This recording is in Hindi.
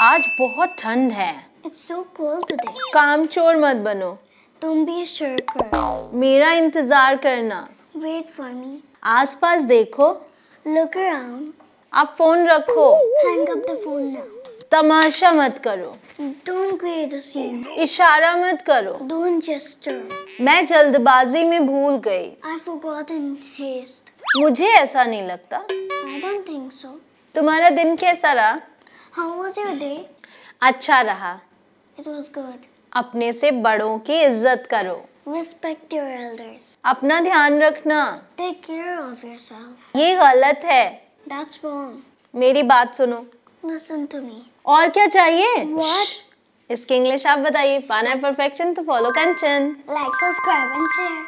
आज बहुत ठंड है It's so cold today. काम चोर मत बनो तुम भी sure करो। मेरा इंतजार करना वेट फॉर मी आस पास देखो लुक अराउंड। आप फोन रखो hang up the phone now. तमाशा मत करो डोंट इशारा मत करो डोंट जेस्टर। मैं जल्दबाजी में भूल गई आई फॉरगॉट इन हेस्ट मुझे ऐसा नहीं लगता आई डोंट थिंक सो तुम्हारा दिन कैसा रहा How was your day? अच्छा रहा It was good. अपने से बड़ों की इज्जत करो Respect your elders. अपना ध्यान रखना Take care of yourself. ये गलत है That's wrong. मेरी बात सुनो Listen to me. और क्या चाहिए What? इसकी इंग्लिश आप बताइए पाना है परफेक्शन तो follow Kanchan like subscribe and share